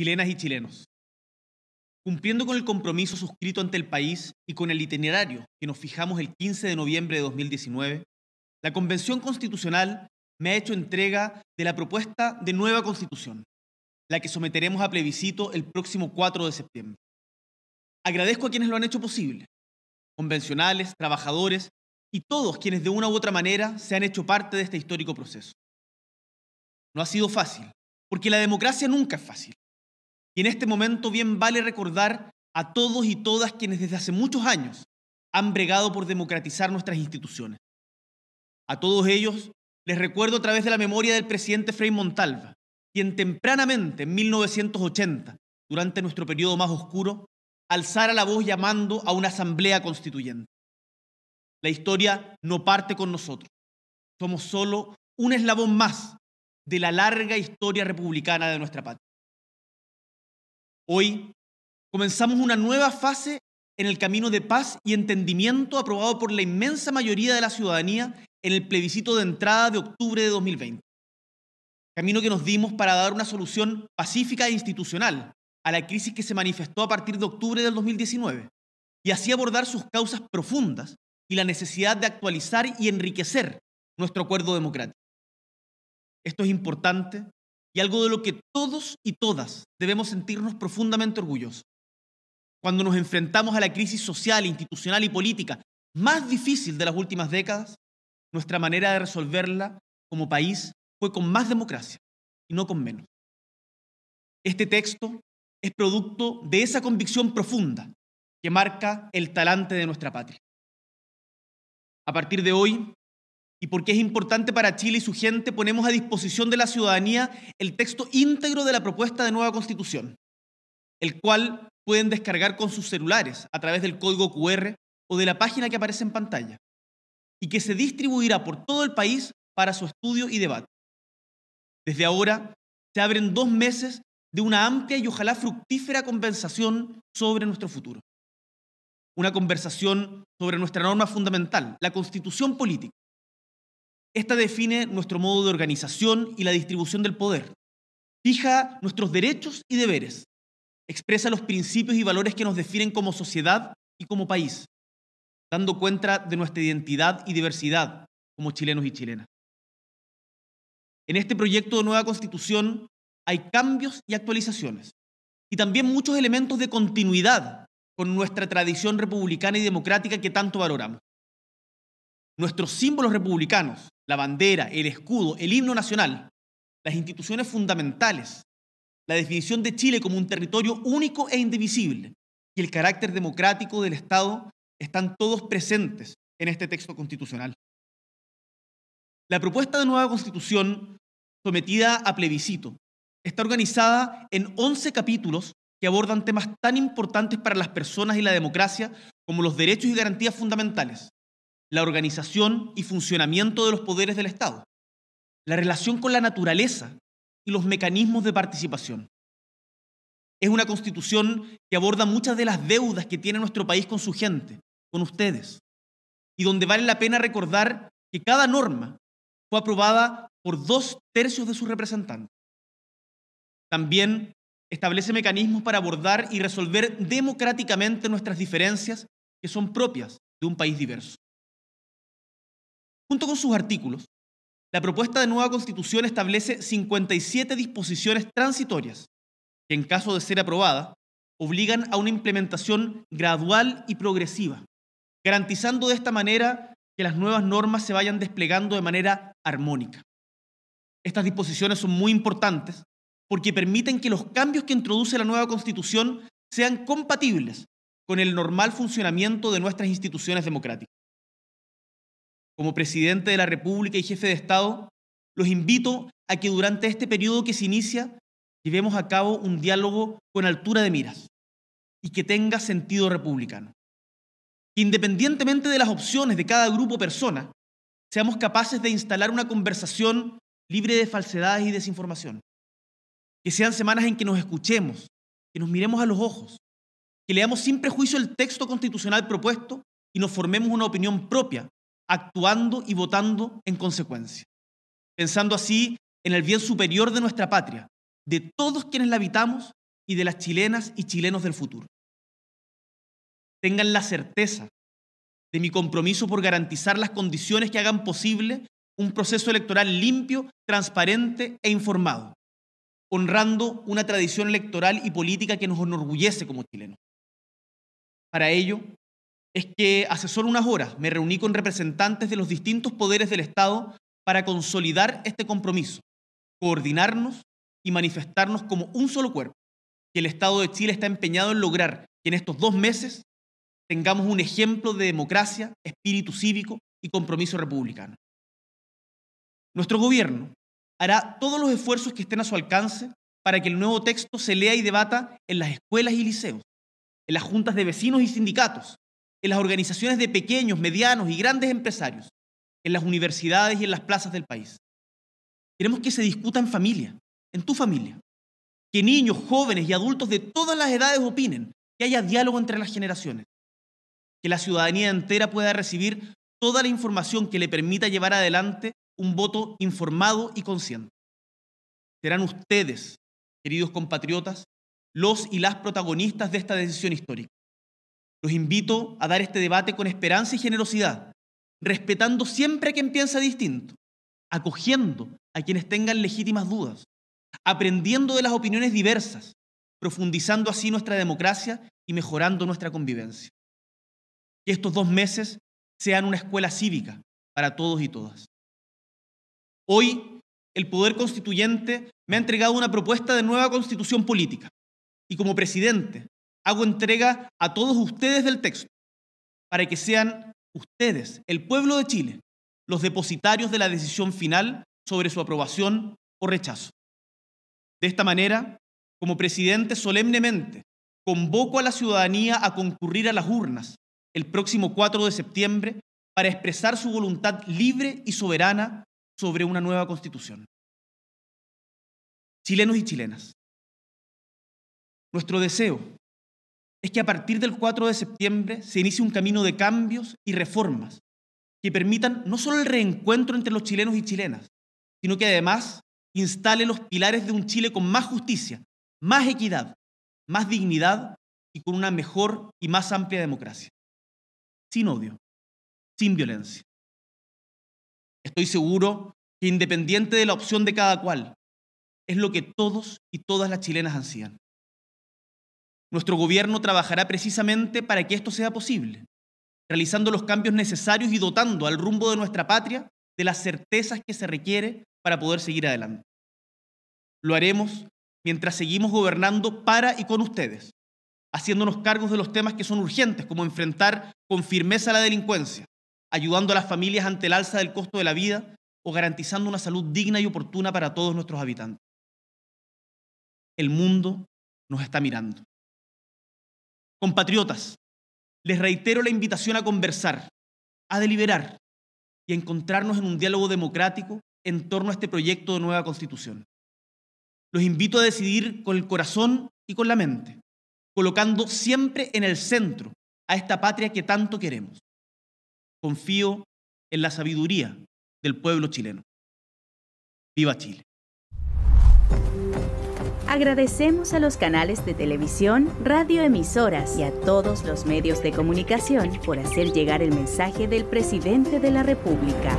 chilenas y chilenos. Cumpliendo con el compromiso suscrito ante el país y con el itinerario que nos fijamos el 15 de noviembre de 2019, la Convención Constitucional me ha hecho entrega de la propuesta de nueva constitución, la que someteremos a plebiscito el próximo 4 de septiembre. Agradezco a quienes lo han hecho posible, convencionales, trabajadores y todos quienes de una u otra manera se han hecho parte de este histórico proceso. No ha sido fácil, porque la democracia nunca es fácil. Y en este momento bien vale recordar a todos y todas quienes desde hace muchos años han bregado por democratizar nuestras instituciones. A todos ellos les recuerdo a través de la memoria del presidente Frei Montalva, quien tempranamente, en 1980, durante nuestro periodo más oscuro, alzara la voz llamando a una asamblea constituyente. La historia no parte con nosotros. Somos solo un eslabón más de la larga historia republicana de nuestra patria. Hoy comenzamos una nueva fase en el camino de paz y entendimiento aprobado por la inmensa mayoría de la ciudadanía en el plebiscito de entrada de octubre de 2020. Camino que nos dimos para dar una solución pacífica e institucional a la crisis que se manifestó a partir de octubre del 2019 y así abordar sus causas profundas y la necesidad de actualizar y enriquecer nuestro acuerdo democrático. Esto es importante y algo de lo que todos y todas debemos sentirnos profundamente orgullosos. Cuando nos enfrentamos a la crisis social, institucional y política más difícil de las últimas décadas, nuestra manera de resolverla como país fue con más democracia y no con menos. Este texto es producto de esa convicción profunda que marca el talante de nuestra patria. A partir de hoy, y porque es importante para Chile y su gente, ponemos a disposición de la ciudadanía el texto íntegro de la propuesta de nueva constitución, el cual pueden descargar con sus celulares a través del código QR o de la página que aparece en pantalla, y que se distribuirá por todo el país para su estudio y debate. Desde ahora se abren dos meses de una amplia y ojalá fructífera conversación sobre nuestro futuro. Una conversación sobre nuestra norma fundamental, la constitución política esta define nuestro modo de organización y la distribución del poder. Fija nuestros derechos y deberes. Expresa los principios y valores que nos definen como sociedad y como país, dando cuenta de nuestra identidad y diversidad como chilenos y chilenas. En este proyecto de nueva constitución hay cambios y actualizaciones, y también muchos elementos de continuidad con nuestra tradición republicana y democrática que tanto valoramos. Nuestros símbolos republicanos, la bandera, el escudo, el himno nacional, las instituciones fundamentales, la definición de Chile como un territorio único e indivisible y el carácter democrático del Estado están todos presentes en este texto constitucional. La propuesta de nueva constitución sometida a plebiscito está organizada en 11 capítulos que abordan temas tan importantes para las personas y la democracia como los derechos y garantías fundamentales, la organización y funcionamiento de los poderes del Estado, la relación con la naturaleza y los mecanismos de participación. Es una constitución que aborda muchas de las deudas que tiene nuestro país con su gente, con ustedes, y donde vale la pena recordar que cada norma fue aprobada por dos tercios de sus representantes. También establece mecanismos para abordar y resolver democráticamente nuestras diferencias que son propias de un país diverso. Junto con sus artículos, la propuesta de nueva constitución establece 57 disposiciones transitorias que, en caso de ser aprobada, obligan a una implementación gradual y progresiva, garantizando de esta manera que las nuevas normas se vayan desplegando de manera armónica. Estas disposiciones son muy importantes porque permiten que los cambios que introduce la nueva Constitución sean compatibles con el normal funcionamiento de nuestras instituciones democráticas. Como presidente de la República y jefe de Estado, los invito a que durante este periodo que se inicia llevemos a cabo un diálogo con altura de miras y que tenga sentido republicano. Independientemente de las opciones de cada grupo o persona, seamos capaces de instalar una conversación libre de falsedades y desinformación. Que sean semanas en que nos escuchemos, que nos miremos a los ojos, que leamos sin prejuicio el texto constitucional propuesto y nos formemos una opinión propia actuando y votando en consecuencia, pensando así en el bien superior de nuestra patria, de todos quienes la habitamos y de las chilenas y chilenos del futuro. Tengan la certeza de mi compromiso por garantizar las condiciones que hagan posible un proceso electoral limpio, transparente e informado, honrando una tradición electoral y política que nos enorgullece como chilenos. Para ello, es que hace solo unas horas me reuní con representantes de los distintos poderes del Estado para consolidar este compromiso, coordinarnos y manifestarnos como un solo cuerpo, que el Estado de Chile está empeñado en lograr que en estos dos meses tengamos un ejemplo de democracia, espíritu cívico y compromiso republicano. Nuestro gobierno hará todos los esfuerzos que estén a su alcance para que el nuevo texto se lea y debata en las escuelas y liceos, en las juntas de vecinos y sindicatos, en las organizaciones de pequeños, medianos y grandes empresarios, en las universidades y en las plazas del país. Queremos que se discuta en familia, en tu familia. Que niños, jóvenes y adultos de todas las edades opinen, que haya diálogo entre las generaciones. Que la ciudadanía entera pueda recibir toda la información que le permita llevar adelante un voto informado y consciente. Serán ustedes, queridos compatriotas, los y las protagonistas de esta decisión histórica. Los invito a dar este debate con esperanza y generosidad, respetando siempre a quien piensa distinto, acogiendo a quienes tengan legítimas dudas, aprendiendo de las opiniones diversas, profundizando así nuestra democracia y mejorando nuestra convivencia. Que estos dos meses sean una escuela cívica para todos y todas. Hoy, el Poder Constituyente me ha entregado una propuesta de nueva constitución política y como presidente hago entrega a todos ustedes del texto, para que sean ustedes, el pueblo de Chile, los depositarios de la decisión final sobre su aprobación o rechazo. De esta manera, como presidente solemnemente, convoco a la ciudadanía a concurrir a las urnas el próximo 4 de septiembre para expresar su voluntad libre y soberana sobre una nueva constitución. Chilenos y chilenas, nuestro deseo es que a partir del 4 de septiembre se inicie un camino de cambios y reformas que permitan no solo el reencuentro entre los chilenos y chilenas, sino que además instale los pilares de un Chile con más justicia, más equidad, más dignidad y con una mejor y más amplia democracia. Sin odio, sin violencia. Estoy seguro que independiente de la opción de cada cual, es lo que todos y todas las chilenas ansían. Nuestro gobierno trabajará precisamente para que esto sea posible, realizando los cambios necesarios y dotando al rumbo de nuestra patria de las certezas que se requiere para poder seguir adelante. Lo haremos mientras seguimos gobernando para y con ustedes, haciéndonos cargos de los temas que son urgentes, como enfrentar con firmeza la delincuencia, ayudando a las familias ante el alza del costo de la vida o garantizando una salud digna y oportuna para todos nuestros habitantes. El mundo nos está mirando. Compatriotas, les reitero la invitación a conversar, a deliberar y a encontrarnos en un diálogo democrático en torno a este proyecto de nueva constitución. Los invito a decidir con el corazón y con la mente, colocando siempre en el centro a esta patria que tanto queremos. Confío en la sabiduría del pueblo chileno. Viva Chile. Agradecemos a los canales de televisión, radioemisoras y a todos los medios de comunicación por hacer llegar el mensaje del presidente de la República.